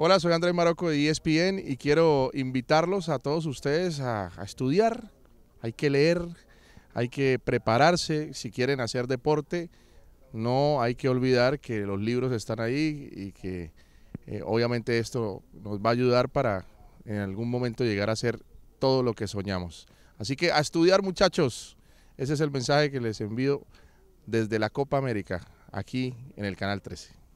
Hola, soy Andrés Maroco de ESPN y quiero invitarlos a todos ustedes a, estudiar. Hay que leer, hay que prepararse si quieren hacer deporte. No hay que olvidar que los libros están ahí y que eh, obviamente esto nos va a ayudar para en algún momento llegar a ser todo lo que soñamos. Así que a estudiar muchachos, ese es el mensaje que les envío desde la Copa América, aquí en el Canal 13.